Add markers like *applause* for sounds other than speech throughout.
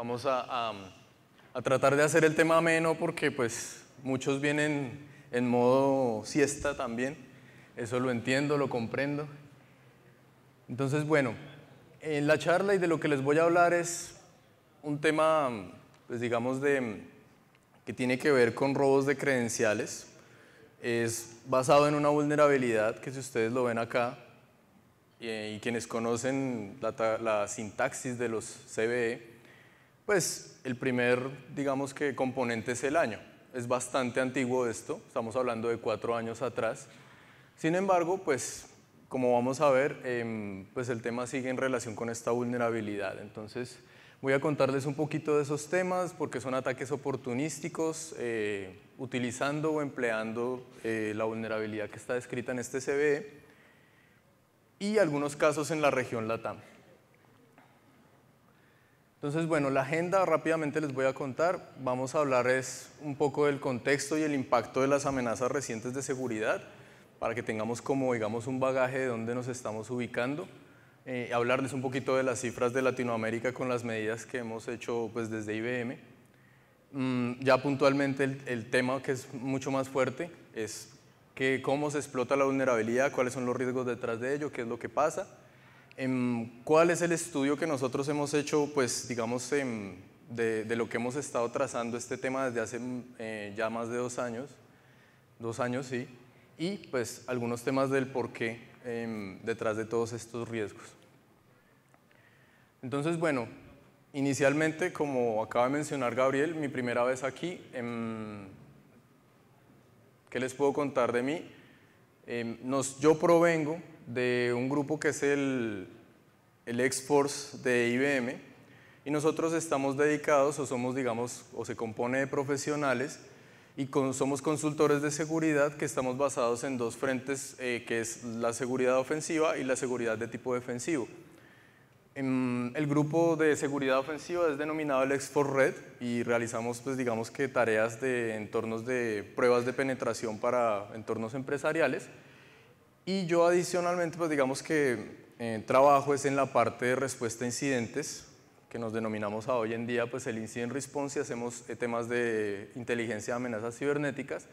Vamos a, tratar de hacer el tema ameno porque pues muchos vienen en modo siesta también. Eso lo entiendo, lo comprendo. Entonces, bueno, en la charla y de lo que les voy a hablar es un tema, pues digamos, de, que tiene que ver con robos de credenciales. Es basado en una vulnerabilidad que si ustedes lo ven acá, eh, y, quienes conocen la sintaxis de los CBE, pues el primer, digamos que componente es el año. Es bastante antiguo esto, estamos hablando de cuatro años atrás. Sin embargo, pues como vamos a ver, em, pues el tema sigue en relación con esta vulnerabilidad. Entonces voy a contarles un poquito de esos temas porque son ataques oportunísticos eh, utilizando o empleando eh, la vulnerabilidad que está descrita en este CVE y algunos casos en la región LATAM. Entonces, bueno, la agenda rápidamente les voy a contar. Vamos a hablar es un poco del contexto y el impacto de las amenazas recientes de seguridad para que tengamos como, digamos, un bagaje de dónde nos estamos ubicando. Eh, hablarles un poquito de las cifras de Latinoamérica con las medidas que hemos hecho pues, desde IBM. Mm, ya puntualmente el, tema que es mucho más fuerte es cómo se explota la vulnerabilidad, cuáles son los riesgos detrás de ello, qué es lo que pasa Em, ¿Cuál es el estudio que nosotros hemos hecho, pues digamos, em, de, lo que hemos estado trazando este tema desde hace eh, ya más de dos años? Dos años, sí. Y pues algunos temas del por qué em, detrás de todos estos riesgos. Entonces, bueno, inicialmente, como acaba de mencionar Gabriel, mi primera vez aquí, ¿qué les puedo contar de mí? yo provengo de un grupo que es el, el x de IBM y nosotros estamos dedicados o somos, digamos, o se compone de profesionales y somos consultores de seguridad que estamos basados en dos frentes, eh, que es la seguridad ofensiva y la seguridad de tipo defensivo. Em, el grupo de seguridad ofensiva es denominado el Export Red y realizamos, pues digamos que tareas de entornos de pruebas de penetración para entornos empresariales. Y yo adicionalmente, pues digamos que eh, trabajo es en la parte de respuesta a incidentes, que nos denominamos a hoy en día pues el Incident Response y hacemos eh, temas de inteligencia de amenazas cibernéticas.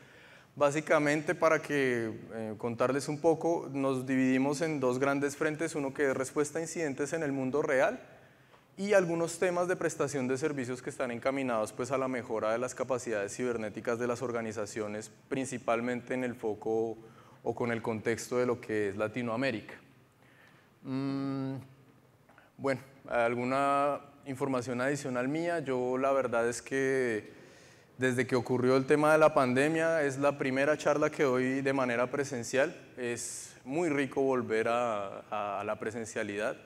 Básicamente, para que eh, contarles un poco, nos dividimos en dos grandes frentes, uno que es respuesta a incidentes en el mundo real y algunos temas de prestación de servicios que están encaminados pues, a la mejora de las capacidades cibernéticas de las organizaciones, principalmente en el foco o con el contexto de lo que es Latinoamérica. Mm, bueno, alguna información adicional mía, yo la verdad es que desde que ocurrió el tema de la pandemia es la primera charla que doy de manera presencial, es muy rico volver a, la presencialidad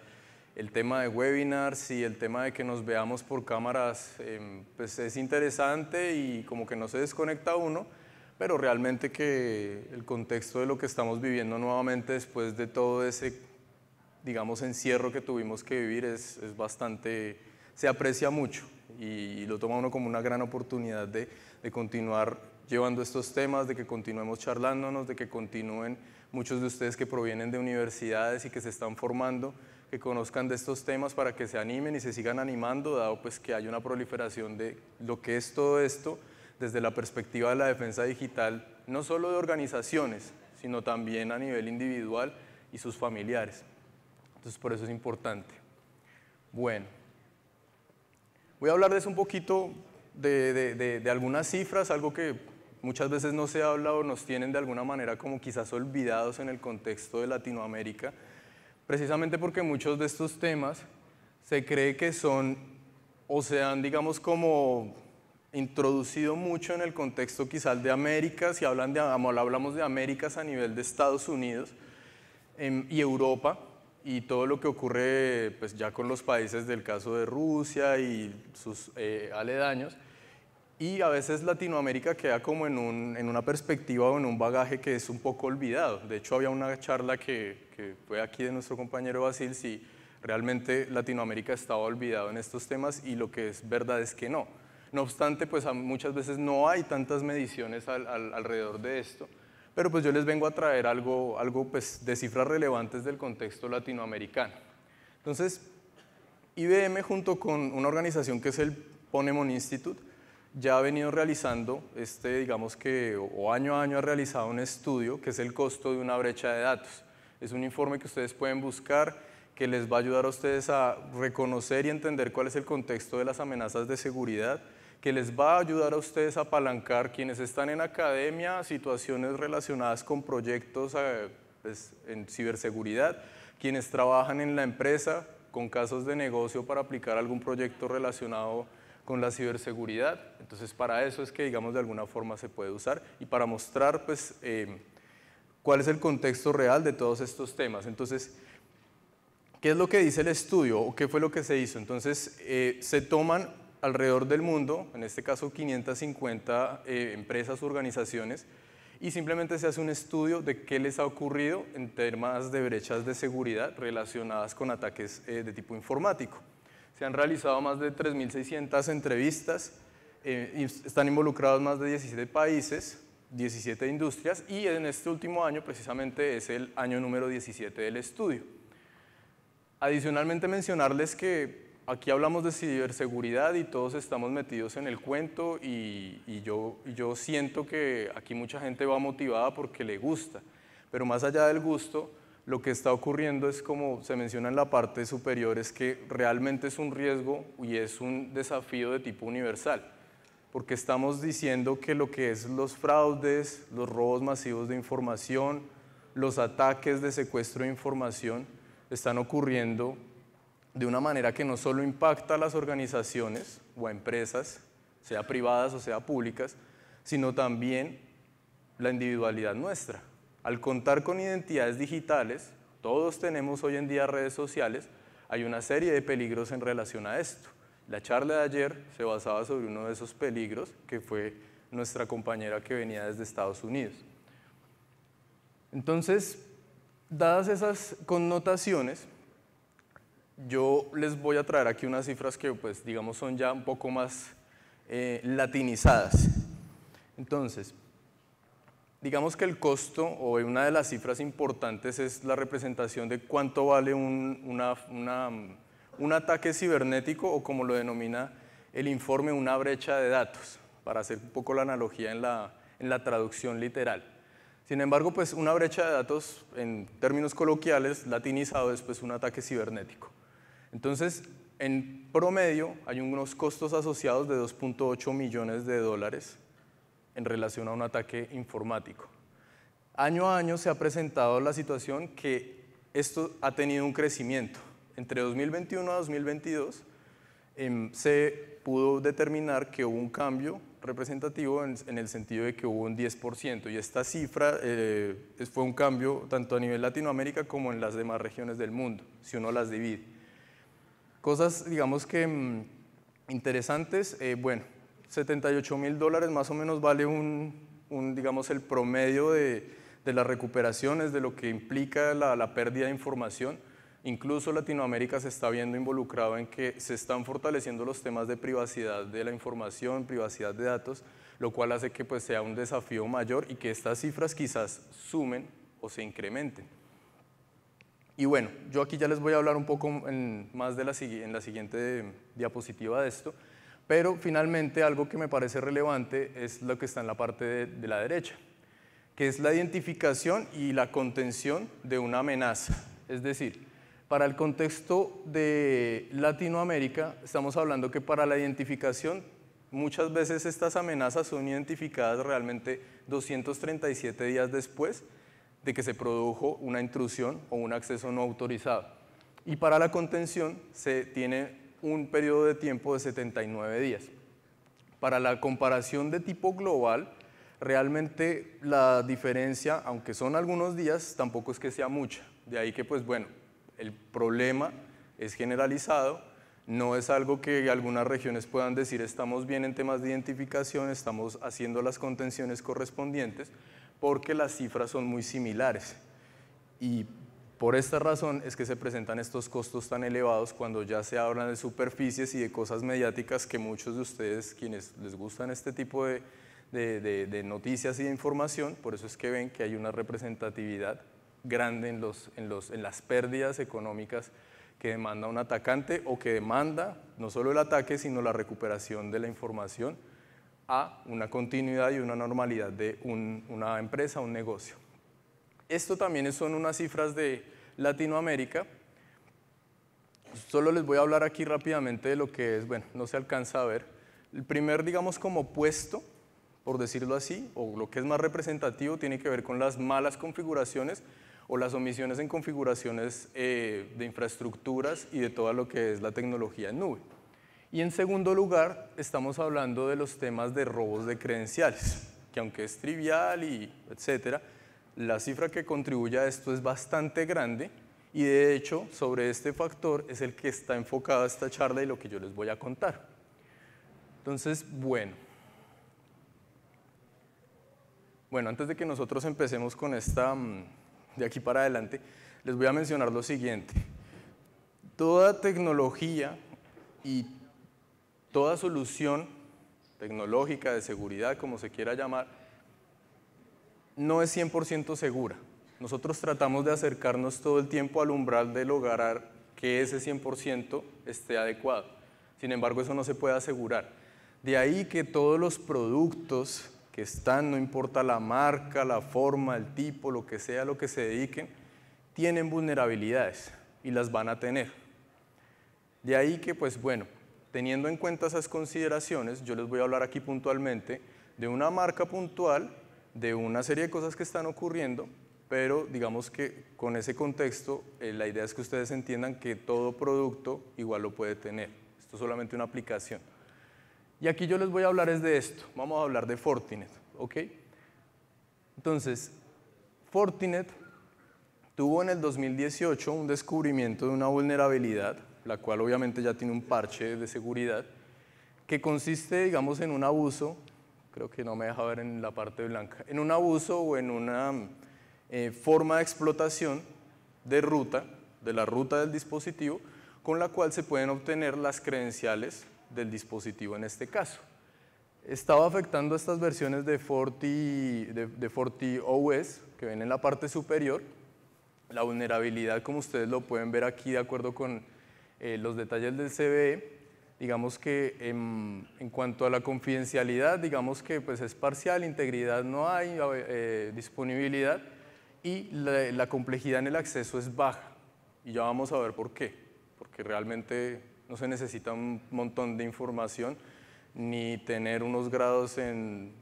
el tema de webinars y el tema de que nos veamos por cámaras, em, pues es interesante y como que no se desconecta uno, pero realmente que el contexto de lo que estamos viviendo nuevamente después de todo ese, digamos, encierro que tuvimos que vivir es, bastante, se aprecia mucho y, lo toma uno como una gran oportunidad de, de continuar llevando estos temas, de que continuemos charlándonos, de que continúen muchos de ustedes que provienen de universidades y que se están formando, que conozcan de estos temas para que se animen y se sigan animando, dado pues que hay una proliferación de lo que es todo esto desde la perspectiva de la defensa digital, no solo de organizaciones, sino también a nivel individual y sus familiares. Entonces, por eso es importante. Bueno, voy a hablarles un poquito de, algunas cifras, algo que muchas veces no se habla o nos tienen de alguna manera como quizás olvidados en el contexto de Latinoamérica, precisamente porque muchos de estos temas se cree que son o sean, digamos, como introducido mucho en el contexto quizás de América, si hablan de, hablamos de Américas a nivel de Estados Unidos em, y Europa, y todo lo que ocurre pues, ya con los países del caso de Rusia y sus eh, aledaños. Y a veces Latinoamérica queda como en, en, una perspectiva o en un bagaje que es un poco olvidado. De hecho, había una charla que, que fue aquí de nuestro compañero Basil, si realmente Latinoamérica estaba olvidado en estos temas y lo que es verdad es que no. No obstante, pues muchas veces no hay tantas mediciones alrededor de esto, pero pues yo les vengo a traer algo, algo pues, de cifras relevantes del contexto latinoamericano. Entonces, IBM junto con una organización que es el Ponemon Institute, ya ha venido realizando, este, digamos que, o año a año ha realizado un estudio que es el costo de una brecha de datos. Es un informe que ustedes pueden buscar que les va a ayudar a ustedes a reconocer y entender cuál es el contexto de las amenazas de seguridad que les va a ayudar a ustedes a apalancar quienes están en academia, situaciones relacionadas con proyectos eh, pues, en ciberseguridad, quienes trabajan en la empresa con casos de negocio para aplicar algún proyecto relacionado con la ciberseguridad. Entonces, para eso es que, digamos, de alguna forma se puede usar y para mostrar, pues, eh, cuál es el contexto real de todos estos temas. Entonces, ¿qué es lo que dice el estudio o qué fue lo que se hizo? Entonces, eh, se toman alrededor del mundo, en este caso 550 eh, empresas, organizaciones, y simplemente se hace un estudio de qué les ha ocurrido en temas de brechas de seguridad relacionadas con ataques eh, de tipo informático. Se han realizado más de 3.600 entrevistas, eh, y están involucrados más de 17 países, 17 industrias, y en este último año precisamente es el año número 17 del estudio. Adicionalmente mencionarles que aquí hablamos de ciberseguridad y todos estamos metidos en el cuento y, yo, yo siento que aquí mucha gente va motivada porque le gusta, pero más allá del gusto, lo que está ocurriendo es como se menciona en la parte superior, es que realmente es un riesgo y es un desafío de tipo universal, porque estamos diciendo que lo que es los fraudes, los robos masivos de información, los ataques de secuestro de información, están ocurriendo de una manera que no solo impacta a las organizaciones o a empresas, sea privadas o sea públicas, sino también la individualidad nuestra. Al contar con identidades digitales, todos tenemos hoy en día redes sociales, hay una serie de peligros en relación a esto. La charla de ayer se basaba sobre uno de esos peligros, que fue nuestra compañera que venía desde Estados Unidos. Entonces, dadas esas connotaciones, yo les voy a traer aquí unas cifras que, pues, digamos, son ya un poco más eh, latinizadas. Entonces, digamos que el costo o una de las cifras importantes es la representación de cuánto vale un, ataque cibernético o como lo denomina el informe, una brecha de datos, para hacer un poco la analogía en la, en la traducción literal. Sin embargo, pues una brecha de datos, en términos coloquiales, latinizado es pues, un ataque cibernético. Entonces, en promedio hay unos costos asociados de 2.8 millones de dólares en relación a un ataque informático. Año a año se ha presentado la situación que esto ha tenido un crecimiento. Entre 2021 a 2022 em, se pudo determinar que hubo un cambio representativo en, el sentido de que hubo un 10%, y esta cifra eh, fue un cambio tanto a nivel Latinoamérica como en las demás regiones del mundo, si uno las divide. Cosas, digamos que mm, interesantes, eh, bueno, 78 mil dólares más o menos vale un, digamos, el promedio de, las recuperaciones, de lo que implica la, pérdida de información. Incluso Latinoamérica se está viendo involucrado en que se están fortaleciendo los temas de privacidad de la información, privacidad de datos, lo cual hace que pues, sea un desafío mayor y que estas cifras quizás sumen o se incrementen. Y bueno, yo aquí ya les voy a hablar un poco más en la siguiente diapositiva de esto, pero finalmente algo que me parece relevante es lo que está en la parte de la derecha, que es la identificación y la contención de una amenaza. Es decir, para el contexto de Latinoamérica, estamos hablando que para la identificación, muchas veces estas amenazas son identificadas realmente 237 días después de que se produjo una intrusión o un acceso no autorizado. Y para la contención se tiene un periodo de tiempo de 79 días. Para la comparación de tipo global, realmente la diferencia, aunque son algunos días, tampoco es que sea mucha. De ahí que, pues bueno, el problema es generalizado, no es algo que algunas regiones puedan decir estamos bien en temas de identificación, estamos haciendo las contenciones correspondientes, porque las cifras son muy similares. Y por esta razón es que se presentan estos costos tan elevados cuando ya se hablan de superficies y de cosas mediáticas que muchos de ustedes, quienes les gustan este tipo de, noticias y de información, por eso es que ven que hay una representatividad grande en las pérdidas económicas que demanda un atacante o que demanda no solo el ataque, sino la recuperación de la información a una continuidad y una normalidad de una empresa, un negocio. Esto también son unas cifras de Latinoamérica. Solo les voy a hablar aquí rápidamente de lo que es, bueno, no se alcanza a ver. El primer, digamos, como puesto, por decirlo así, o lo que es más representativo, tiene que ver con las malas configuraciones o las omisiones en configuraciones eh, de infraestructuras y de todo lo que es la tecnología en nube. Y en segundo lugar, estamos hablando de los temas de robos de credenciales, que aunque es trivial y etcétera, la cifra que contribuye a esto es bastante grande y de hecho sobre este factor es el que está enfocada esta charla y lo que yo les voy a contar. Entonces, bueno. Bueno, antes de que nosotros empecemos con esta mm, de aquí para adelante, les voy a mencionar lo siguiente. Toda tecnología y Toda solución tecnológica, de seguridad, como se quiera llamar, no es 100% segura. Nosotros tratamos de acercarnos todo el tiempo al umbral de lograr que ese 100% esté adecuado. Sin embargo, eso no se puede asegurar. De ahí que todos los productos que están, no importa la marca, la forma, el tipo, lo que sea, lo que se dediquen, tienen vulnerabilidades y las van a tener. De ahí que, pues bueno, Teniendo en cuenta esas consideraciones, yo les voy a hablar aquí puntualmente de una marca puntual, de una serie de cosas que están ocurriendo, pero digamos que con ese contexto eh, la idea es que ustedes entiendan que todo producto igual lo puede tener. Esto es solamente una aplicación. Y aquí yo les voy a hablar es de esto. Vamos a hablar de Fortinet, ¿ok? Entonces, Fortinet tuvo en el 2018 un descubrimiento de una vulnerabilidad la cual obviamente ya tiene un parche de seguridad, que consiste, digamos, en un abuso, creo que no me deja ver en la parte blanca, en un abuso o en una eh, forma de explotación de ruta, de la ruta del dispositivo, con la cual se pueden obtener las credenciales del dispositivo en este caso. Estaba afectando estas versiones de Forti, de, Forti OS, que ven en la parte superior, la vulnerabilidad, como ustedes lo pueden ver aquí, de acuerdo con eh, los detalles del CBE. Digamos que en, cuanto a la confidencialidad, digamos que pues es parcial, integridad no hay, eh, disponibilidad y la, complejidad en el acceso es baja. Y ya vamos a ver por qué, porque realmente no se necesita un montón de información ni tener unos grados en,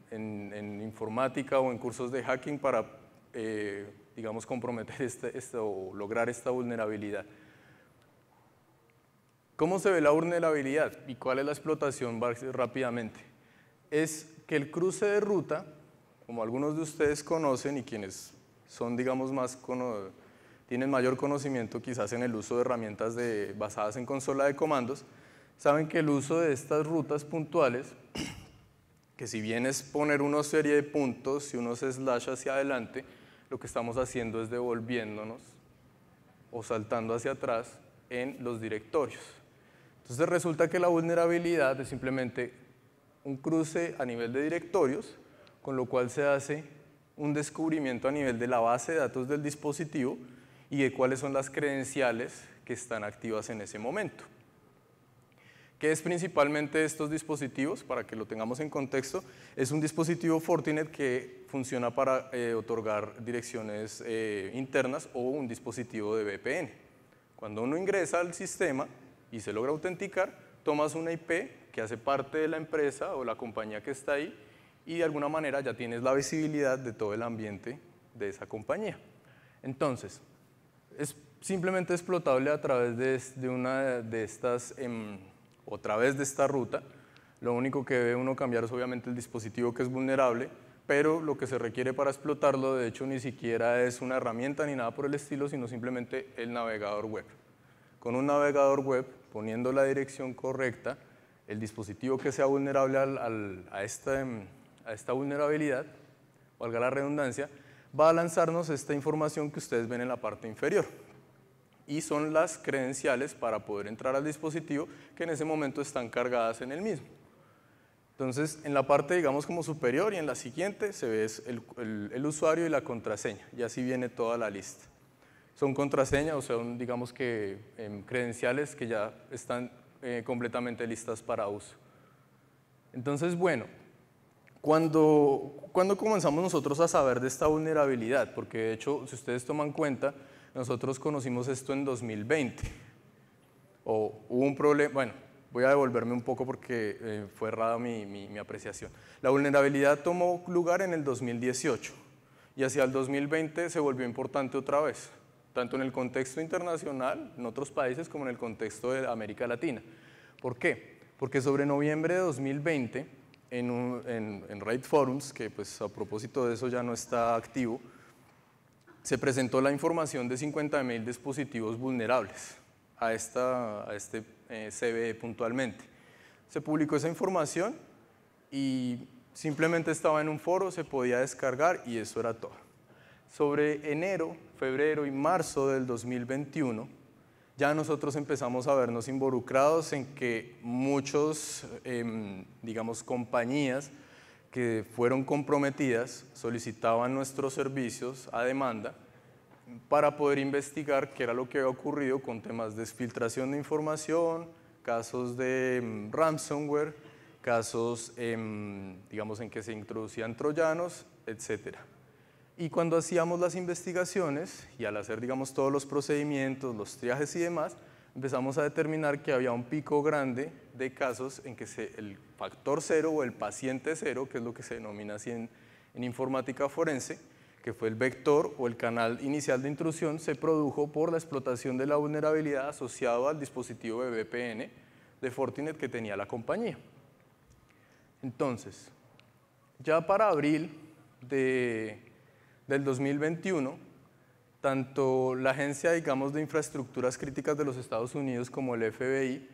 informática o en cursos de hacking para, eh, digamos, comprometer este, este o lograr esta vulnerabilidad. ¿Cómo se ve la vulnerabilidad y cuál es la explotación rápidamente? Es que el cruce de ruta, como algunos de ustedes conocen y quienes son, digamos, más tienen mayor conocimiento quizás en el uso de herramientas basadas en consola de comandos, saben que el uso de estas rutas puntuales, *clears throat* que si bien es poner una serie de puntos y se slash hacia adelante, lo que estamos haciendo es devolviéndonos o saltando hacia atrás en los directorios. Entonces resulta que la vulnerabilidad es simplemente un cruce a nivel de directorios, con lo cual se hace un descubrimiento a nivel de la base de datos del dispositivo y de cuáles son las credenciales que están activas en ese momento. ¿Qué es principalmente estos dispositivos? Para que lo tengamos en contexto, es un dispositivo Fortinet que funciona para eh, otorgar direcciones eh, internas o un dispositivo de VPN. Cuando uno ingresa al sistema, y se logra autenticar, tomas una IP que hace parte de la empresa o la compañía que está ahí y de alguna manera ya tienes la visibilidad de todo el ambiente de esa compañía. Entonces, es simplemente explotable a través de, una de estas, em, o a través de esta ruta. Lo único que debe uno cambiar es obviamente el dispositivo que es vulnerable, pero lo que se requiere para explotarlo, de hecho, ni siquiera es una herramienta ni nada por el estilo, sino simplemente el navegador web. Con un navegador web poniendo la dirección correcta, el dispositivo que sea vulnerable este, mm, a, esta, vulnerabilidad, valga la redundancia, va a lanzarnos esta información que ustedes ven en la parte inferior. Y son las credenciales para poder entrar al dispositivo que en ese momento están cargadas en el mismo. Entonces, en la parte, digamos, como superior y en la siguiente se ve el usuario y la contraseña. Y así viene toda la lista son contraseñas, o sea, son, digamos que em, credenciales que ya están eh, completamente listas para uso. Entonces, bueno, cuando, cuando comenzamos nosotros a saber de esta vulnerabilidad, porque de hecho, si ustedes toman cuenta, nosotros conocimos esto en 2020, o hubo un problema, bueno, voy a devolverme un poco porque eh, fue errada mi apreciación. La vulnerabilidad tomó lugar en el 2018 y hacia el 2020 se volvió importante otra vez tanto en el contexto internacional, en otros países, como en el contexto de América Latina. ¿Por qué? Porque sobre noviembre de 2020, en, Raid Forums, que pues a propósito de eso ya no está activo, se presentó la información de 50.000 dispositivos vulnerables a, a este eh, CBE puntualmente. Se publicó esa información y simplemente estaba en un foro, se podía descargar y eso era todo sobre enero, febrero y marzo del 2021, ya nosotros empezamos a vernos involucrados en que muchos, em, digamos, compañías que fueron comprometidas solicitaban nuestros servicios a demanda para poder investigar qué era lo que había ocurrido con temas de desfiltración de información, casos de em, ransomware, casos, em, digamos, en que se introducían troyanos, etcétera. Y cuando hacíamos las investigaciones y al hacer, digamos, todos los procedimientos, los triajes y demás, empezamos a determinar que había un pico grande de casos en que el factor cero o el paciente cero, que es lo que se denomina así en, en informática forense, que fue el vector o el canal inicial de intrusión, se produjo por la explotación de la vulnerabilidad asociado al dispositivo de VPN de Fortinet que tenía la compañía. Entonces, ya para abril de del 2021, tanto la Agencia digamos, de Infraestructuras Críticas de los Estados Unidos como el FBI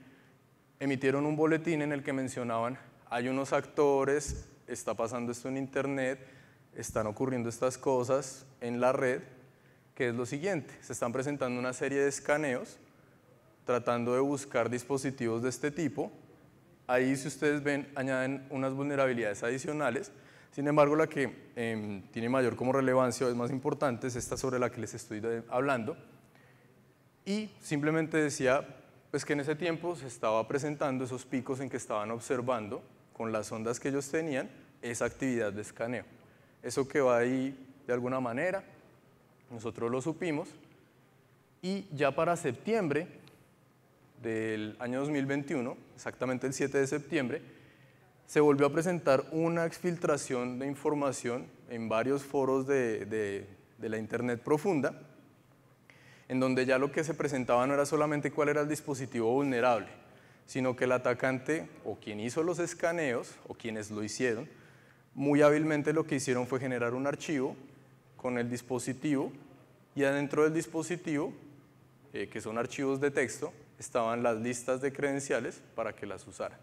emitieron un boletín en el que mencionaban hay unos actores, está pasando esto en Internet, están ocurriendo estas cosas en la red, que es lo siguiente, se están presentando una serie de escaneos tratando de buscar dispositivos de este tipo. Ahí si ustedes ven, añaden unas vulnerabilidades adicionales sin embargo, la que em, tiene mayor como relevancia o es más importante es esta sobre la que les estoy hablando. Y simplemente decía pues que en ese tiempo se estaba presentando esos picos en que estaban observando con las ondas que ellos tenían esa actividad de escaneo. Eso que va ahí de alguna manera, nosotros lo supimos, y ya para septiembre del año 2021, exactamente el 7 de septiembre, se volvió a presentar una exfiltración de información en varios foros de, la Internet profunda, en donde ya lo que se presentaba no era solamente cuál era el dispositivo vulnerable, sino que el atacante o quien hizo los escaneos o quienes lo hicieron, muy hábilmente lo que hicieron fue generar un archivo con el dispositivo y adentro del dispositivo, eh, que son archivos de texto, estaban las listas de credenciales para que las usaran.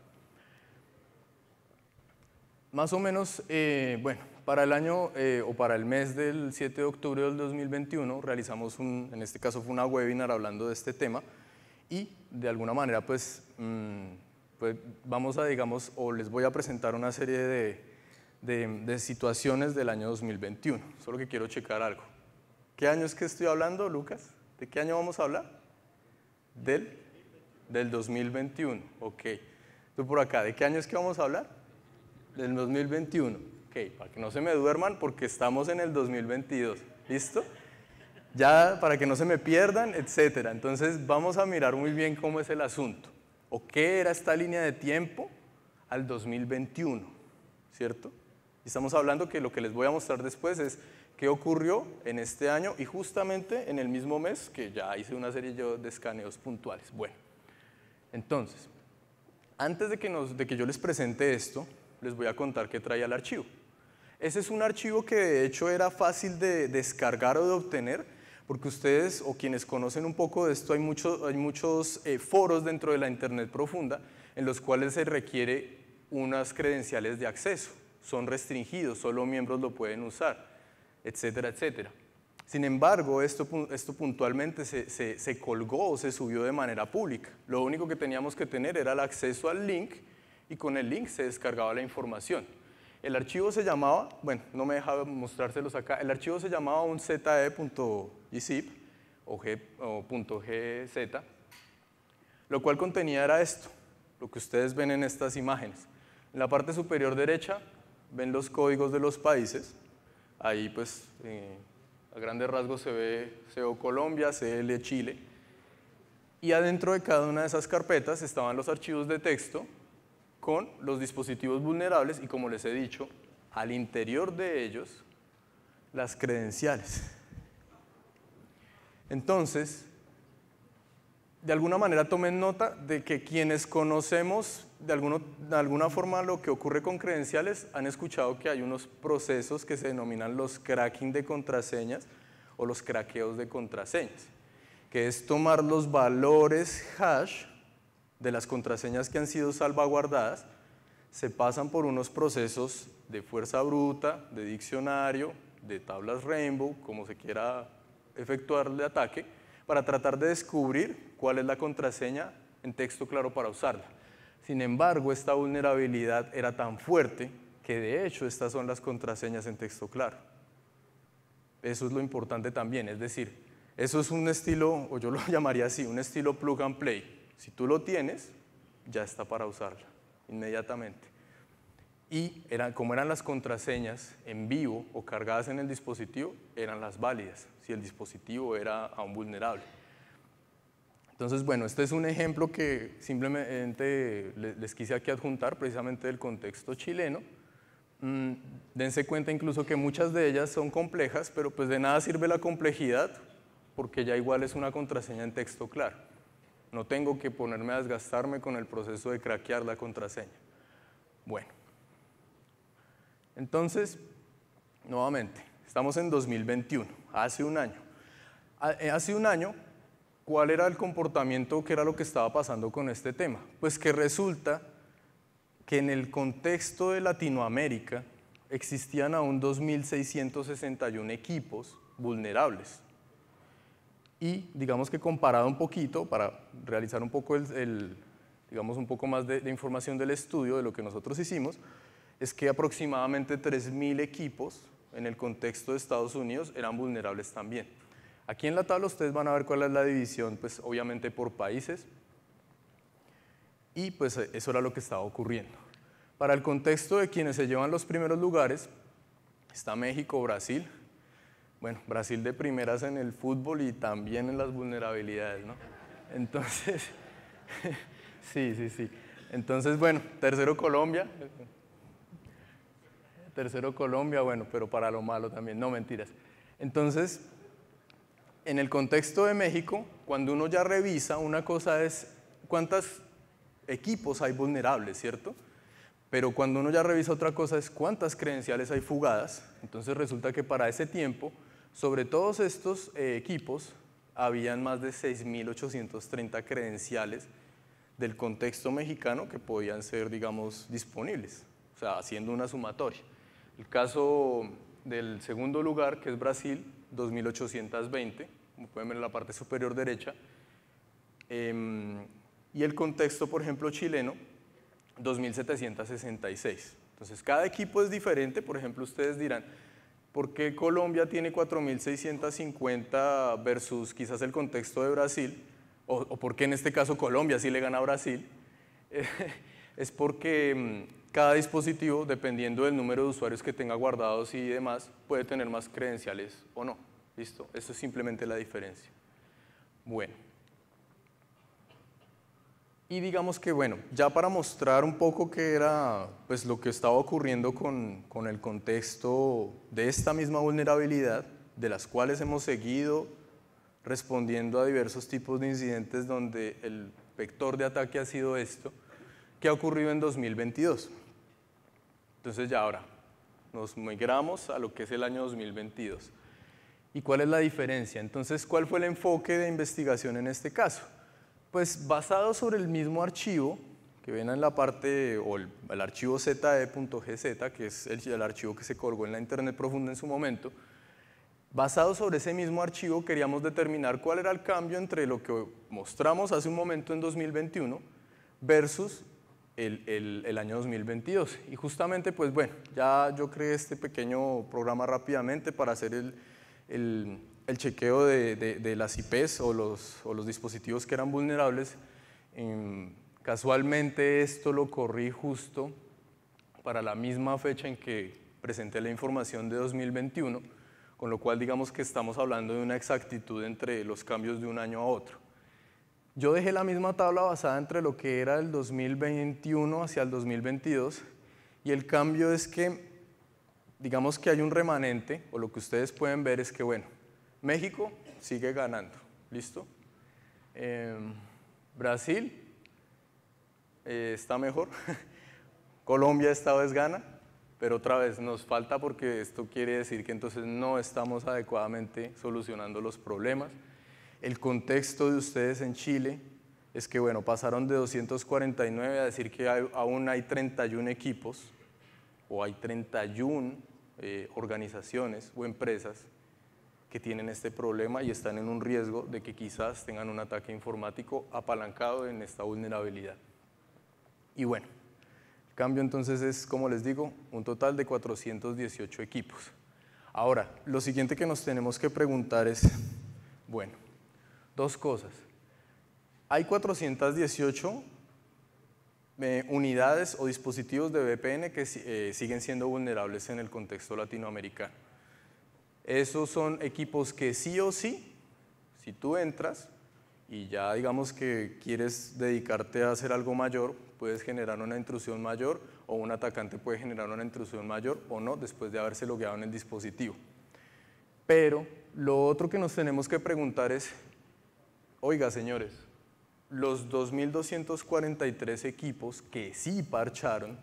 Más o menos, eh, bueno, para el año eh, o para el mes del 7 de octubre del 2021 realizamos un, en este caso fue una webinar hablando de este tema y de alguna manera pues, mm, pues vamos a digamos o les voy a presentar una serie de, situaciones del año 2021. Solo que quiero checar algo. ¿Qué año es que estoy hablando, Lucas? ¿De qué año vamos a hablar? Del, del 2021, ok. Tú por acá, ¿de qué año es que vamos a hablar? del 2021. Ok, para que no se me duerman porque estamos en el 2022. ¿Listo? Ya para que no se me pierdan, etcétera. Entonces vamos a mirar muy bien cómo es el asunto. ¿O qué era esta línea de tiempo al 2021? ¿Cierto? estamos hablando que lo que les voy a mostrar después es qué ocurrió en este año y justamente en el mismo mes que ya hice una serie yo de escaneos puntuales. Bueno, entonces, antes de que, nos, de que yo les presente esto, les voy a contar qué traía el archivo. Ese es un archivo que de hecho era fácil de descargar o de obtener, porque ustedes o quienes conocen un poco de esto, hay, hay muchos eh, foros dentro de la Internet profunda en los cuales se requiere unas credenciales de acceso, son restringidos, solo miembros lo pueden usar, etcétera, etcétera. Sin embargo, esto, esto puntualmente se, se colgó o se subió de manera pública. Lo único que teníamos que tener era el acceso al link y con el link se descargaba la información. El archivo se llamaba, bueno, no me deja mostrárselos acá, el archivo se llamaba un ze.gzip o, G, o .gz, lo cual contenía era esto, lo que ustedes ven en estas imágenes. En la parte superior derecha ven los códigos de los países, ahí pues eh, a grandes rasgos se ve CO Colombia, CL Chile, y adentro de cada una de esas carpetas estaban los archivos de texto con los dispositivos vulnerables y, como les he dicho, al interior de ellos, las credenciales. Entonces, de alguna manera tomen nota de que quienes conocemos de, alguna forma lo que ocurre con credenciales han escuchado que hay unos procesos que se denominan los cracking de contraseñas o los craqueos de contraseñas, que es tomar los valores hash de las contraseñas que han sido salvaguardadas se pasan por unos procesos de fuerza bruta, de diccionario, de tablas Rainbow, como se quiera efectuar el ataque, para tratar de descubrir cuál es la contraseña en texto claro para usarla. Sin embargo, esta vulnerabilidad era tan fuerte que de hecho estas son las contraseñas en texto claro. Eso es lo importante también, es decir, eso es un estilo, o yo lo *laughs* llamaría así, un estilo plug and play. Si tú lo tienes, ya está para usarla inmediatamente. Y eran, como eran las contraseñas en vivo o cargadas en el dispositivo, eran las válidas si el dispositivo era aún vulnerable. Entonces, bueno, este es un ejemplo que simplemente les quise aquí adjuntar precisamente del contexto chileno. Mm, dense cuenta incluso que muchas de ellas son complejas, pero pues de nada sirve la complejidad porque ya igual es una contraseña en texto claro. No tengo que ponerme a desgastarme con el proceso de craquear la contraseña. Bueno, entonces, nuevamente, estamos en 2021, hace un año. Ah, eh, hace un año, ¿cuál era el comportamiento, que era lo que estaba pasando con este tema? Pues que resulta que en el contexto de Latinoamérica existían aún 2.661 equipos vulnerables y digamos que comparado un poquito, para realizar un poco el, digamos un poco más de, de, información del estudio, de lo que nosotros hicimos, es que aproximadamente 3.000 equipos en el contexto de Estados Unidos eran vulnerables también. Aquí en la tabla ustedes van a ver cuál es la división, pues obviamente por países, y pues eso era lo que estaba ocurriendo. Para el contexto de quienes se llevan los primeros lugares, está México, Brasil, bueno, Brasil de primeras en el fútbol y también en las vulnerabilidades, ¿no? Entonces, *laughs* sí, sí, sí. Entonces, bueno, tercero Colombia. Tercero Colombia, bueno, pero para lo malo también, no mentiras. Entonces, en el contexto de México, cuando uno ya revisa, una cosa es cuántos equipos hay vulnerables, ¿cierto? Pero cuando uno ya revisa otra cosa es cuántas credenciales hay fugadas. Entonces resulta que para ese tiempo sobre todos estos eh, equipos habían más de 6.830 credenciales del contexto mexicano que podían ser, digamos, disponibles, o sea, haciendo una sumatoria. El caso del segundo lugar, que es Brasil, 2.820, como pueden ver en la parte superior derecha, em, y el contexto, por ejemplo, chileno, 2.766. Entonces, cada equipo es diferente, por ejemplo, ustedes dirán, ¿Por qué Colombia tiene 4.650 versus quizás el contexto de Brasil? O, por qué en este caso Colombia sí le gana a Brasil? *laughs* es porque mm, cada dispositivo, dependiendo del número de usuarios que tenga guardados y demás, puede tener más credenciales o no. ¿Listo? Eso es simplemente la diferencia. Bueno. Y digamos que, bueno, ya para mostrar un poco qué era pues, lo que estaba ocurriendo con, con el contexto de esta misma vulnerabilidad, de las cuales hemos seguido respondiendo a diversos tipos de incidentes donde el vector de ataque ha sido esto, que ha ocurrido en 2022. Entonces ya ahora nos migramos a lo que es el año 2022. ¿Y cuál es la diferencia? Entonces, ¿cuál fue el enfoque de investigación en este caso? Pues basado sobre el mismo archivo que ven en la parte, o el, archivo ze.gz, e que es el, archivo que se colgó en la internet profunda en su momento, basado sobre ese mismo archivo queríamos determinar cuál era el cambio entre lo que mostramos hace un momento en 2021 versus el, año 2022. Y justamente, pues bueno, ya yo creé este pequeño programa rápidamente para hacer el, el chequeo de, las IPs o los, dispositivos que eran vulnerables. Em, casualmente esto lo corrí justo para la misma fecha en que presenté la información de 2021, con lo cual digamos que estamos hablando de una exactitud entre los cambios de un año a otro. Yo dejé la misma tabla basada entre lo que era el 2021 hacia el 2022 y el cambio es que digamos que hay un remanente, o lo que ustedes pueden ver es que, bueno, México sigue ganando, ¿listo? Em, Brasil eh, está mejor, *laughs* Colombia esta vez gana, pero otra vez nos falta porque esto quiere decir que entonces no estamos adecuadamente solucionando los problemas. El contexto de ustedes en Chile es que, bueno, pasaron de 249 a decir que aún hay 31 equipos o hay 31 eh, organizaciones o empresas que tienen este problema y están en un riesgo de que quizás tengan un ataque informático apalancado en esta vulnerabilidad. Y bueno, el cambio entonces es, como les digo, un total de 418 equipos. Ahora, lo siguiente que nos tenemos que preguntar es, bueno, dos cosas. Hay 418 eh, unidades o dispositivos de VPN que eh, siguen siendo vulnerables en el contexto latinoamericano. Esos son equipos que sí o sí, si tú entras y ya digamos que quieres dedicarte a hacer algo mayor, puedes generar una intrusión mayor o un atacante puede generar una intrusión mayor o no después de haberse logueado en el dispositivo. Pero lo otro que nos tenemos que preguntar es, oiga señores, los 2.243 equipos que sí parcharon,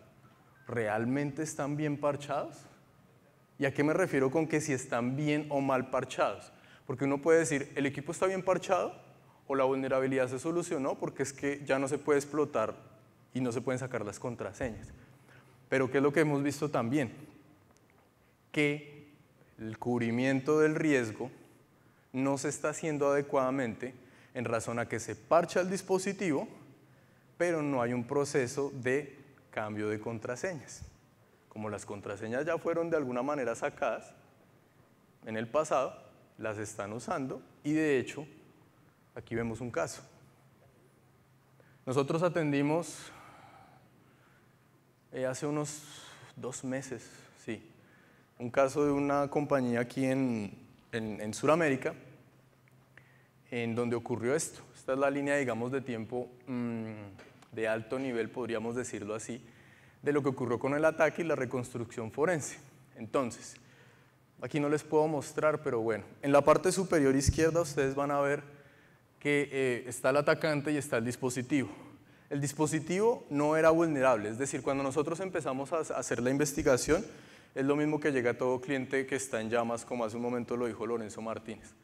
¿realmente están bien parchados? ¿Y a qué me refiero con que si están bien o mal parchados? Porque uno puede decir, el equipo está bien parchado o la vulnerabilidad se solucionó porque es que ya no se puede explotar y no se pueden sacar las contraseñas. Pero ¿qué es lo que hemos visto también? Que el cubrimiento del riesgo no se está haciendo adecuadamente en razón a que se parcha el dispositivo, pero no hay un proceso de cambio de contraseñas como las contraseñas ya fueron de alguna manera sacadas en el pasado, las están usando y de hecho, aquí vemos un caso. Nosotros atendimos eh, hace unos dos meses, sí, un caso de una compañía aquí en, Sudamérica, en donde ocurrió esto. Esta es la línea, digamos, de tiempo mm, de alto nivel, podríamos decirlo así, de lo que ocurrió con el ataque y la reconstrucción forense. Entonces, aquí no les puedo mostrar, pero bueno, en la parte superior izquierda ustedes van a ver que eh, está el atacante y está el dispositivo. El dispositivo no era vulnerable, es decir, cuando nosotros empezamos a hacer la investigación, es lo mismo que llega a todo cliente que está en llamas, como hace un momento lo dijo Lorenzo Martínez.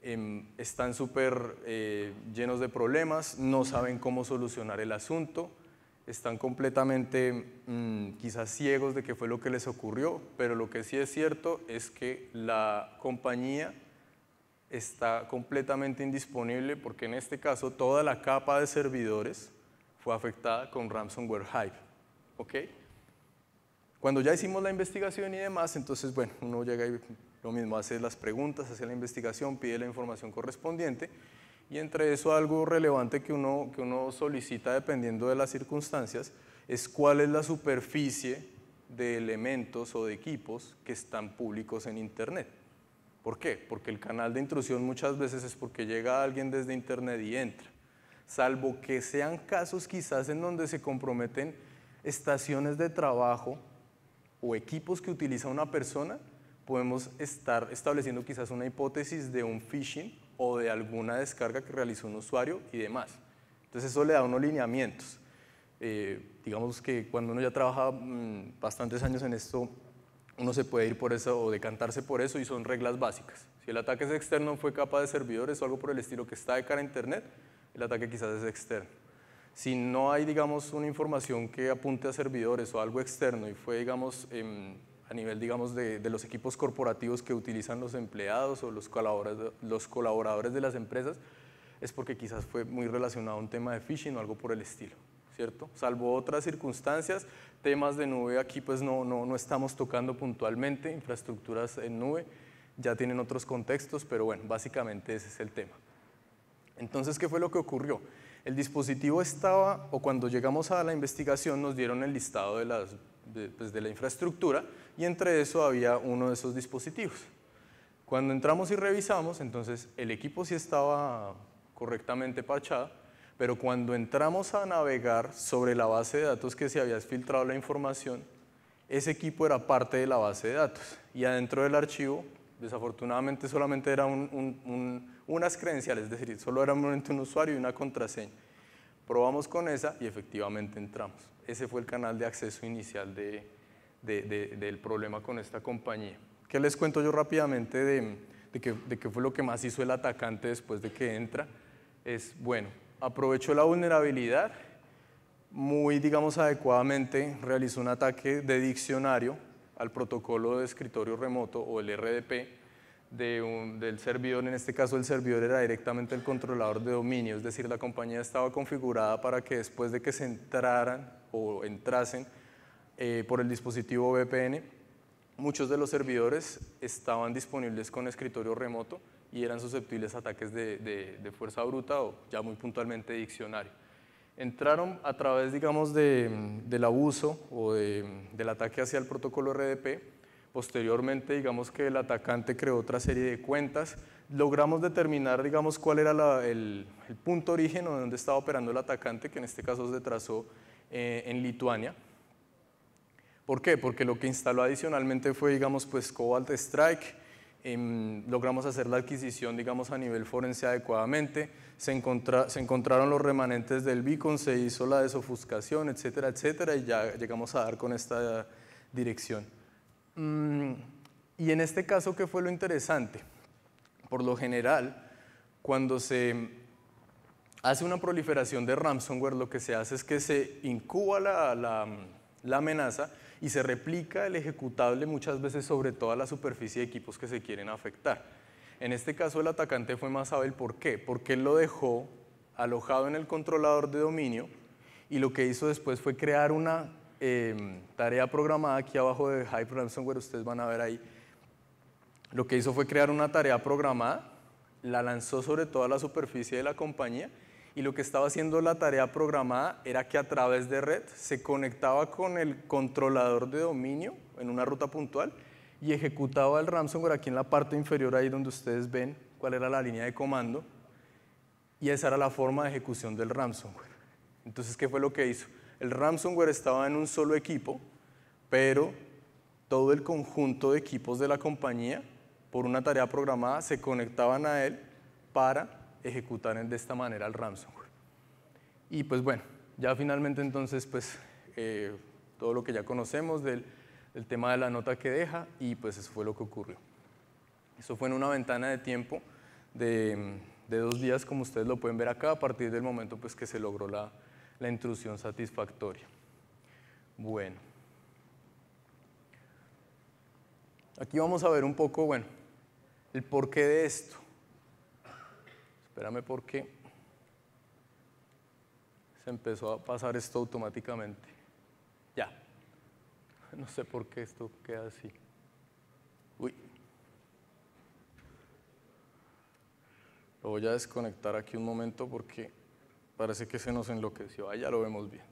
Em, están súper eh, llenos de problemas, no saben cómo solucionar el asunto, están completamente mm, quizás ciegos de qué fue lo que les ocurrió, pero lo que sí es cierto es que la compañía está completamente indisponible porque en este caso toda la capa de servidores fue afectada con ransomware Hive. ¿ok? Cuando ya hicimos la investigación y demás, entonces, bueno, uno llega y lo mismo hace las preguntas, hace la investigación, pide la información correspondiente y entre eso algo relevante que uno, que uno solicita dependiendo de las circunstancias es cuál es la superficie de elementos o de equipos que están públicos en Internet. ¿Por qué? Porque el canal de intrusión muchas veces es porque llega alguien desde Internet y entra. Salvo que sean casos quizás en donde se comprometen estaciones de trabajo o equipos que utiliza una persona, podemos estar estableciendo quizás una hipótesis de un phishing o de alguna descarga que realizó un usuario y demás. Entonces eso le da unos lineamientos. Eh, digamos que cuando uno ya trabaja mm, bastantes años en esto, uno se puede ir por eso o decantarse por eso y son reglas básicas. Si el ataque es externo, fue capa de servidores o algo por el estilo que está de cara a Internet, el ataque quizás es externo. Si no hay, digamos, una información que apunte a servidores o algo externo y fue, digamos, em, a nivel, digamos, de, los equipos corporativos que utilizan los empleados o los colaboradores, los colaboradores de las empresas, es porque quizás fue muy relacionado a un tema de phishing o algo por el estilo, ¿cierto? Salvo otras circunstancias, temas de nube aquí pues no, no, no estamos tocando puntualmente, infraestructuras en nube ya tienen otros contextos, pero bueno, básicamente ese es el tema. Entonces, ¿qué fue lo que ocurrió? El dispositivo estaba, o cuando llegamos a la investigación nos dieron el listado de las pues, de, la infraestructura y entre eso había uno de esos dispositivos. Cuando entramos y revisamos, entonces el equipo sí estaba correctamente parchado, pero cuando entramos a navegar sobre la base de datos que se había filtrado la información, ese equipo era parte de la base de datos y adentro del archivo, desafortunadamente solamente eran unas credenciales, es decir, solo era un usuario y una contraseña. Probamos con esa y efectivamente entramos ese fue el canal de acceso inicial del problema con esta compañía. ¿Qué les cuento yo rápidamente de, qué, fue lo que más hizo el atacante después de que entra? Es, bueno, aprovechó la vulnerabilidad, muy, digamos, adecuadamente realizó un ataque de diccionario al protocolo de escritorio remoto o el RDP del servidor, en este caso el servidor era directamente el controlador de dominio, es decir, la compañía estaba configurada para que después de que se entraran o entrasen eh, por el dispositivo VPN. Muchos de los servidores estaban disponibles con escritorio remoto y eran susceptibles a ataques de, fuerza bruta o ya muy puntualmente diccionario. Entraron a través, digamos, del abuso o del ataque hacia el protocolo RDP. Posteriormente, digamos que el atacante creó otra serie de cuentas. Logramos determinar, digamos, cuál era el, punto origen o dónde estaba operando el atacante, que en este caso se trazó eh, en Lituania. ¿Por qué? Porque lo que instaló adicionalmente fue, digamos, pues Cobalt Strike, em, logramos hacer la adquisición, digamos, a nivel forense adecuadamente, se, se, encontraron los remanentes del beacon, se hizo la desofuscación, etcétera, etcétera, y ya llegamos a dar con esta dirección. Mm, y en este caso, ¿qué fue lo interesante? Por lo general, cuando se hace una proliferación de ransomware, lo que se hace es que se incuba la, amenaza y se replica el ejecutable muchas veces sobre toda la superficie de equipos que se quieren afectar. En este caso el atacante fue más hábil, ¿por qué? Porque él lo dejó alojado en el controlador de dominio y lo que hizo después fue crear una em, tarea programada, aquí abajo de Hype Ransomware, ustedes van a ver ahí, lo que hizo fue crear una tarea programada, la lanzó sobre toda la superficie de la compañía y lo que estaba haciendo la tarea programada era que a través de red se conectaba con el controlador de dominio en una ruta puntual y ejecutaba el ransomware aquí en la parte inferior, ahí donde ustedes ven cuál era la línea de comando, y esa era la forma de ejecución del ransomware. Entonces, ¿qué fue lo que hizo? El ransomware estaba en un solo equipo, pero todo el conjunto de equipos de la compañía, por una tarea programada, se conectaban a él para ejecutar de esta manera el ransomware. Y pues bueno, ya finalmente entonces pues eh, todo lo que ya conocemos del, tema de la nota que deja y pues eso fue lo que ocurrió. Eso fue en una ventana de tiempo de, dos días como ustedes lo pueden ver acá a partir del momento pues que se logró la intrusión satisfactoria. Bueno. Aquí vamos a ver un poco, bueno, el porqué de esto. Espérame porque se empezó a pasar esto automáticamente. Ya. No sé por qué esto queda así. Uy. Lo voy a desconectar aquí un momento porque parece que se nos enloqueció. Ahí ya lo vemos bien.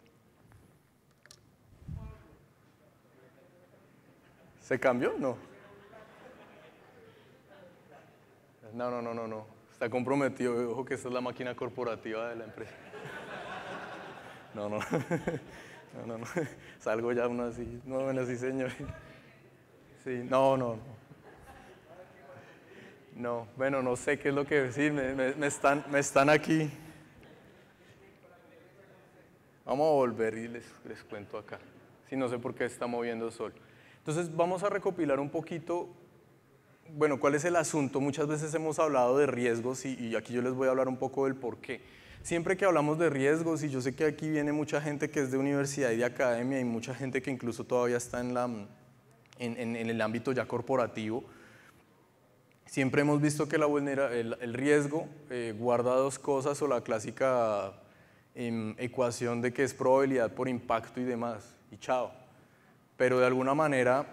¿Se cambió? No. No, no, no, no, no. Está comprometido, ojo que esta es la máquina corporativa de la empresa. No, no, *laughs* no, no, Salgo ya uno así. No, bueno, sí, Sí, no, no, no. No, bueno, no sé qué es lo que decir, me, están, me están aquí. Vamos a volver y les, les cuento acá, si no sé por qué está moviendo el sol. Entonces vamos a recopilar un poquito bueno, ¿cuál es el asunto? Muchas veces hemos hablado de riesgos y, aquí yo les voy a hablar un poco del por qué. Siempre que hablamos de riesgos, y yo sé que aquí viene mucha gente que es de universidad y de academia y mucha gente que incluso todavía está en, la, en, el ámbito ya corporativo, siempre hemos visto que la vulnera, el, riesgo eh, guarda dos cosas o la clásica em, ecuación de que es probabilidad por impacto y demás, y chao. Pero de alguna manera,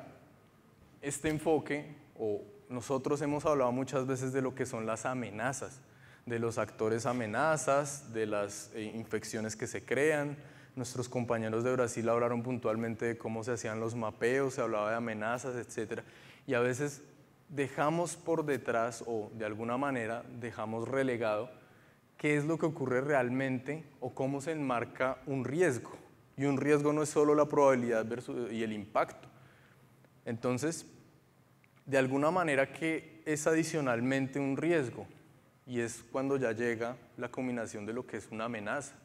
este enfoque o nosotros hemos hablado muchas veces de lo que son las amenazas, de los actores amenazas, de las eh, infecciones que se crean. Nuestros compañeros de Brasil hablaron puntualmente de cómo se hacían los mapeos, se hablaba de amenazas, etc. Y a veces dejamos por detrás o de alguna manera dejamos relegado qué es lo que ocurre realmente o cómo se enmarca un riesgo. Y un riesgo no es solo la probabilidad versus, y el impacto. Entonces, de alguna manera que es adicionalmente un riesgo y es cuando ya llega la combinación de lo que es una amenaza.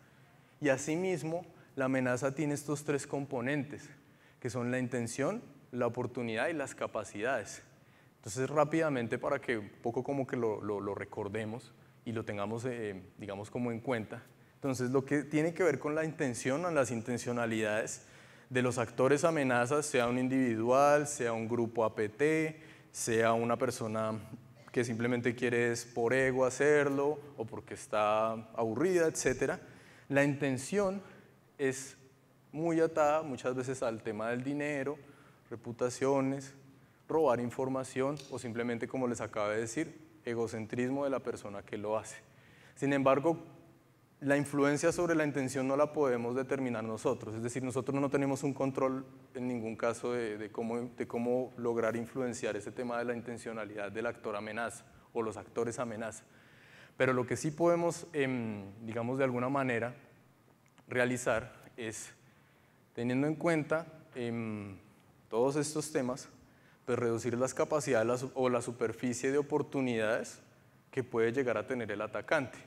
Y asimismo, la amenaza tiene estos tres componentes, que son la intención, la oportunidad y las capacidades. Entonces, rápidamente, para que un poco como que lo, recordemos y lo tengamos, eh, digamos, como en cuenta. Entonces, lo que tiene que ver con la intención o las intencionalidades de los actores amenazas, sea un individual, sea un grupo APT, sea una persona que simplemente quiere por ego hacerlo o porque está aburrida, etcétera La intención es muy atada muchas veces al tema del dinero, reputaciones, robar información o simplemente, como les acabo de decir, egocentrismo de la persona que lo hace. Sin embargo, la influencia sobre la intención no la podemos determinar nosotros, es decir, nosotros no tenemos un control en ningún caso de, cómo, lograr influenciar ese tema de la intencionalidad del actor amenaza o los actores amenaza. Pero lo que sí podemos, em, digamos, de alguna manera realizar es, teniendo en cuenta em, todos estos temas, pues reducir las capacidades o la superficie de oportunidades que puede llegar a tener el atacante.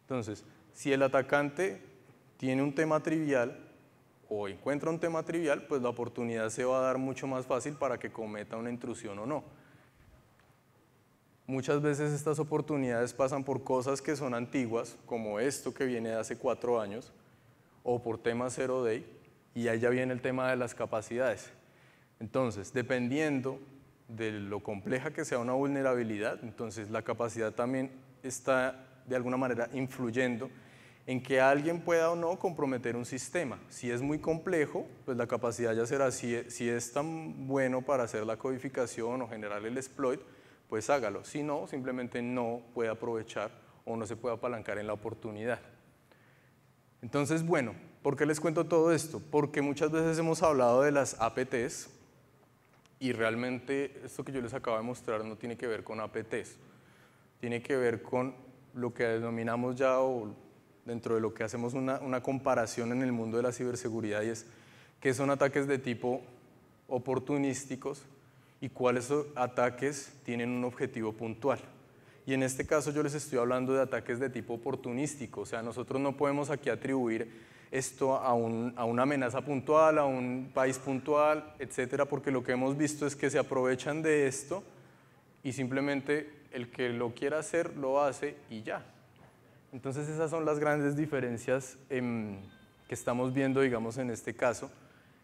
Entonces, si el atacante tiene un tema trivial o encuentra un tema trivial, pues la oportunidad se va a dar mucho más fácil para que cometa una intrusión o no. Muchas veces estas oportunidades pasan por cosas que son antiguas, como esto que viene de hace cuatro años, o por tema zero day, y ahí ya viene el tema de las capacidades. Entonces, dependiendo de lo compleja que sea una vulnerabilidad, entonces la capacidad también está de alguna manera influyendo en que alguien pueda o no comprometer un sistema. Si es muy complejo, pues la capacidad ya será, e, si, es tan bueno para hacer la codificación o generar el exploit, pues hágalo. Si no, simplemente no puede aprovechar o no se puede apalancar en la oportunidad. Entonces, bueno, ¿por qué les cuento todo esto? Porque muchas veces hemos hablado de las APTs y realmente esto que yo les acabo de mostrar no tiene que ver con APTs, tiene que ver con lo que denominamos ya o dentro de lo que hacemos una, comparación en el mundo de la ciberseguridad y es qué son ataques de tipo oportunísticos y cuáles ataques tienen un objetivo puntual. Y en este caso yo les estoy hablando de ataques de tipo oportunístico, o sea, nosotros no podemos aquí atribuir esto a, un, a, una amenaza puntual, a un país puntual, etcétera, porque lo que hemos visto es que se aprovechan de esto y simplemente el que lo quiera hacer lo hace y ya. Entonces esas son las grandes diferencias em, que estamos viendo, digamos, en este caso.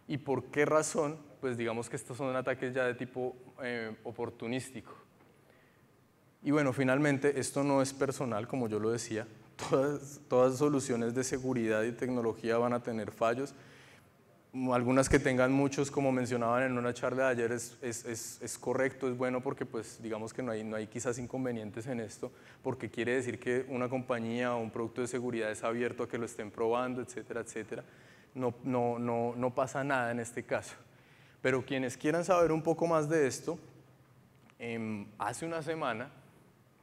¿Y por qué razón? Pues digamos que estos son ataques ya de tipo eh, oportunístico. Y bueno, finalmente, esto no es personal, como yo lo decía. *laughs* Todas, todas soluciones de seguridad y tecnología van a tener fallos algunas que tengan muchos, como mencionaban en una charla de ayer, es, es, es, correcto, es bueno porque pues digamos que no hay, no hay quizás inconvenientes en esto, porque quiere decir que una compañía o un producto de seguridad es abierto a que lo estén probando, etcétera, etcétera. No, no, no, no pasa nada en este caso. Pero quienes quieran saber un poco más de esto, em, hace una semana,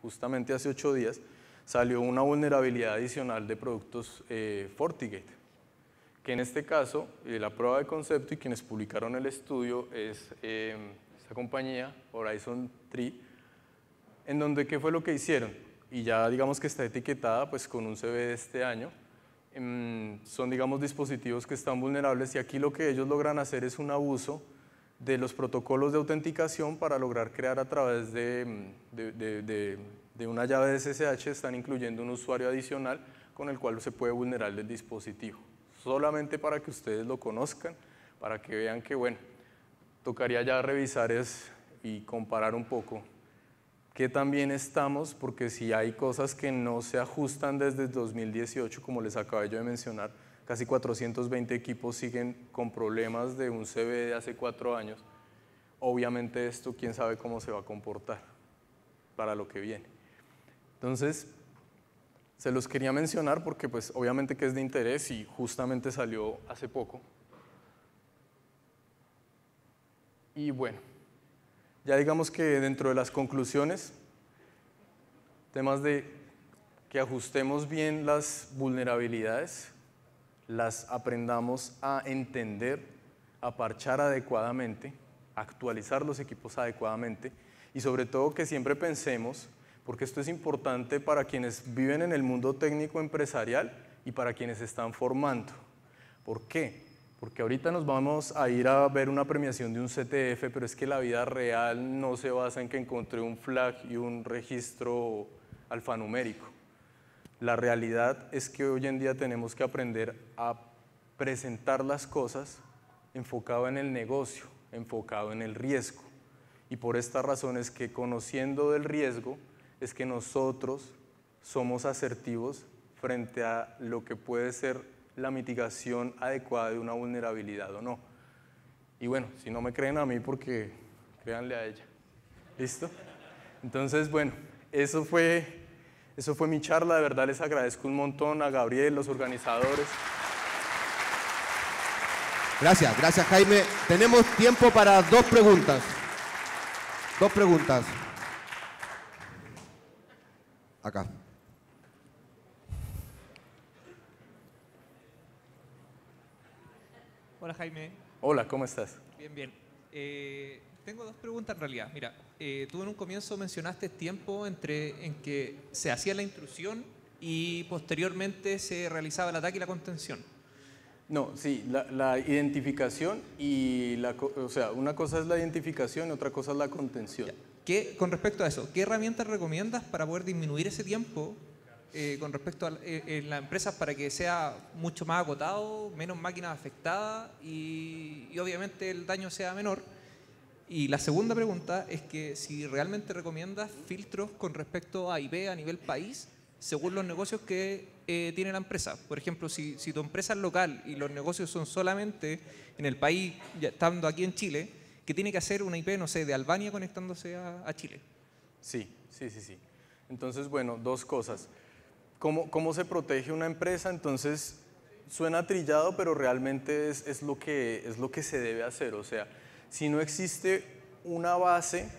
justamente hace ocho días, salió una vulnerabilidad adicional de productos eh, FortiGate que en este caso, eh, la prueba de concepto y quienes publicaron el estudio es eh, esta compañía, Horizon 3, en donde qué fue lo que hicieron. Y ya digamos que está etiquetada pues, con un CB de este año. Em, son, digamos, dispositivos que están vulnerables y aquí lo que ellos logran hacer es un abuso de los protocolos de autenticación para lograr crear a través de, em, de una llave de SSH, están incluyendo un usuario adicional con el cual se puede vulnerar el dispositivo solamente para que ustedes lo conozcan, para que vean que, bueno, tocaría ya revisar y comparar un poco que también estamos, porque si hay cosas que no se ajustan desde 2018, como les acabo yo de mencionar, casi 420 equipos siguen con problemas de un CV de hace cuatro años, obviamente esto quién sabe cómo se va a comportar para lo que viene. Entonces, se los quería mencionar porque pues obviamente que es de interés y justamente salió hace poco. Y bueno, ya digamos que dentro de las conclusiones, temas de que ajustemos bien las vulnerabilidades, las aprendamos a entender, a parchar adecuadamente, actualizar los equipos adecuadamente y sobre todo que siempre pensemos porque esto es importante para quienes viven en el mundo técnico empresarial y para quienes están formando. ¿Por qué? Porque ahorita nos vamos a ir a ver una premiación de un CTF, pero es que la vida real no se basa en que encontré un flag y un registro alfanumérico. La realidad es que hoy en día tenemos que aprender a presentar las cosas enfocado en el negocio, enfocado en el riesgo. Y por esta razón es que conociendo del riesgo, es que nosotros somos asertivos frente a lo que puede ser la mitigación adecuada de una vulnerabilidad o no. Y bueno, si no me creen a mí, porque créanle a ella. ¿Listo? Entonces, bueno, eso fue, eso fue mi charla. De verdad les agradezco un montón a Gabriel, los organizadores. Gracias, gracias Jaime. Tenemos tiempo para dos preguntas. Dos preguntas acá. Hola Jaime. Hola, ¿cómo estás? Bien, bien. Eh, tengo dos preguntas en realidad. Mira, eh, tú en un comienzo mencionaste tiempo entre en que se hacía la intrusión y posteriormente se realizaba el ataque y la contención. No, sí, la, identificación y la, o sea, una cosa es la identificación y otra cosa es la contención. ¿Qué, con respecto a eso, ¿qué herramientas recomiendas para poder disminuir ese tiempo eh, con respecto a eh, en las empresas para que sea mucho más agotado, menos máquinas afectadas y, obviamente el daño sea menor? Y la segunda pregunta es que si realmente recomiendas filtros con respecto a IP a nivel país, según los negocios que eh, tiene la empresa. Por ejemplo, si, si tu empresa es local y los negocios son solamente en el país, ya estando aquí en Chile, ¿Qué tiene que hacer una IP, no sé, de Albania conectándose a, Chile. Sí, sí, sí, sí. Entonces, bueno, dos cosas. ¿Cómo, cómo se protege una empresa? Entonces, suena trillado, pero realmente es, lo que, es lo que se debe hacer. O sea, si no existe una base,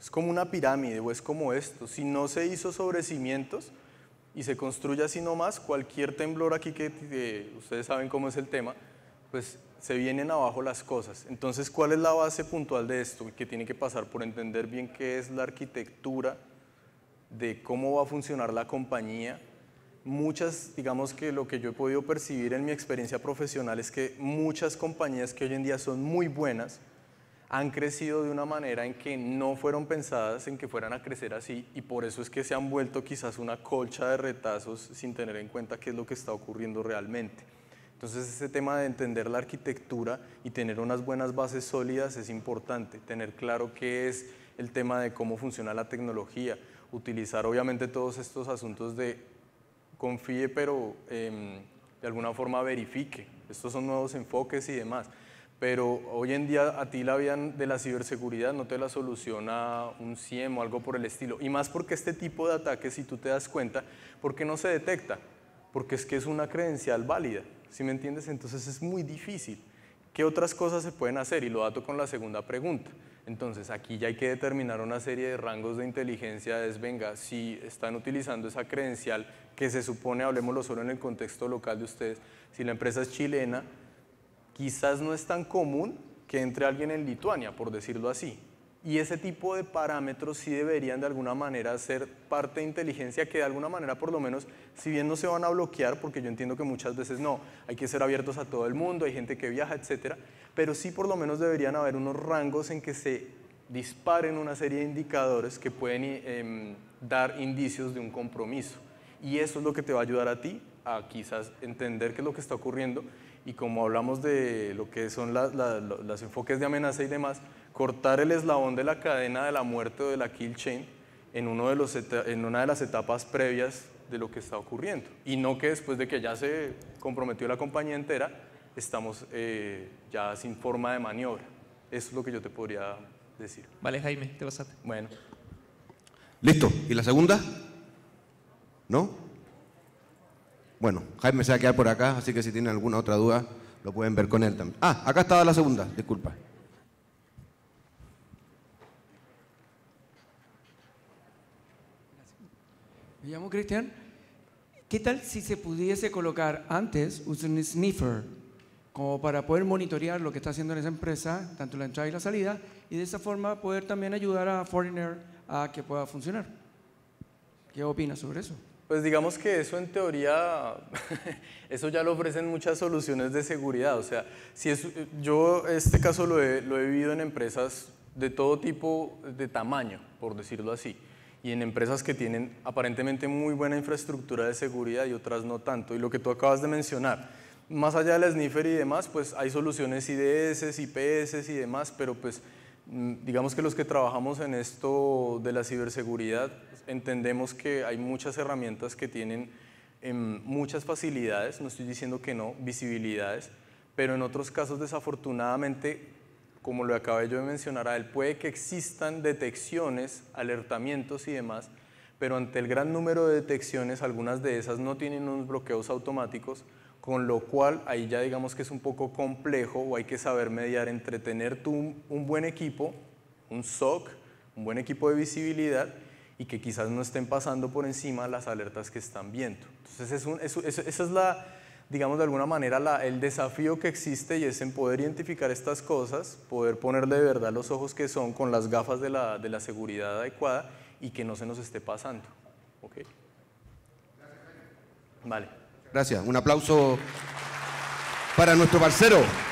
es como una pirámide o es como esto. Si no se hizo sobre cimientos y se construye así nomás, cualquier temblor aquí que ustedes saben cómo es el tema, pues se vienen abajo las cosas. Entonces, ¿cuál es la base puntual de esto? Que tiene que pasar por entender bien qué es la arquitectura, de cómo va a funcionar la compañía. Muchas, digamos que lo que yo he podido percibir en mi experiencia profesional es que muchas compañías que hoy en día son muy buenas han crecido de una manera en que no fueron pensadas en que fueran a crecer así y por eso es que se han vuelto quizás una colcha de retazos sin tener en cuenta qué es lo que está ocurriendo realmente. Entonces ese tema de entender la arquitectura y tener unas buenas bases sólidas es importante, tener claro qué es el tema de cómo funciona la tecnología, utilizar obviamente todos estos asuntos de confíe pero em, de alguna forma verifique, estos son nuevos enfoques y demás. Pero hoy en día a ti la vida de la ciberseguridad no te la soluciona un CIEM o algo por el estilo. Y más porque este tipo de ataques, si tú te das cuenta, ¿por qué no se detecta? Porque es que es una credencial válida. ¿sí me entiendes? Entonces es muy difícil. ¿Qué otras cosas se pueden hacer? Y lo dato con la segunda pregunta. Entonces aquí ya hay que determinar una serie de rangos de inteligencia, es venga, si están utilizando esa credencial que se supone, hablemoslo solo en el contexto local de ustedes, si la empresa es chilena, quizás no es tan común que entre alguien en Lituania, por decirlo así, y ese tipo de parámetros sí deberían de alguna manera ser parte de inteligencia que de alguna manera por lo menos, si bien no se van a bloquear, porque yo entiendo que muchas veces no, hay que ser abiertos a todo el mundo, hay gente que viaja, etcétera, pero sí por lo menos deberían haber unos rangos en que se disparen una serie de indicadores que pueden em, dar indicios de un compromiso. Y eso es lo que te va a ayudar a ti a quizás entender qué es lo que está ocurriendo y como hablamos de lo que son los enfoques de amenaza y demás, cortar el eslabón de la cadena de la muerte o de la kill chain en, una de las etapas previas de lo que está ocurriendo. Y no que después de que ya se comprometió la compañía entera, estamos eh, ya sin forma de maniobra. Eso es lo que yo te podría decir. Vale, Jaime, te pasaste. Bueno. Listo. ¿Y la segunda? ¿No? Bueno, Jaime se va a quedar por acá, así que si tienen alguna otra duda, lo pueden ver con él también. Ah, acá estaba la segunda, disculpa. Me llamo Cristian. ¿Qué tal si se pudiese colocar antes un sniffer, como para poder monitorear lo que está haciendo en esa empresa, tanto la entrada y la salida, y de esa forma poder también ayudar a Foreigner a que pueda funcionar? ¿Qué opinas sobre eso? Pues digamos que eso en teoría, *laughs* eso ya lo ofrecen muchas soluciones de seguridad. O sea, si es, yo este caso lo he vivido en empresas de todo tipo de tamaño, por decirlo así y en empresas que tienen aparentemente muy buena infraestructura de seguridad y otras no tanto. Y lo que tú acabas de mencionar, más allá del sniffer y demás, pues hay soluciones IDS, IPS y demás, pero pues mm, digamos que los que trabajamos en esto de la ciberseguridad entendemos que hay muchas herramientas que tienen en em, muchas facilidades, no estoy diciendo que no, visibilidades, pero en otros casos desafortunadamente como lo acabé yo de mencionar a él, puede que existan detecciones, alertamientos y demás, pero ante el gran número de detecciones, algunas de esas no tienen unos bloqueos automáticos, con lo cual ahí ya digamos que es un poco complejo o hay que saber mediar entre tener tú un, buen equipo, un SOC, un buen equipo de visibilidad y que quizás no estén pasando por encima las alertas que están viendo. Entonces, es, esa es la, digamos de alguna manera, el desafío que existe y es en poder identificar estas cosas, poder poner de verdad los ojos que son con las gafas de la, seguridad adecuada y que no se nos esté pasando. Okay. Vale. Gracias. Un aplauso para nuestro parcero.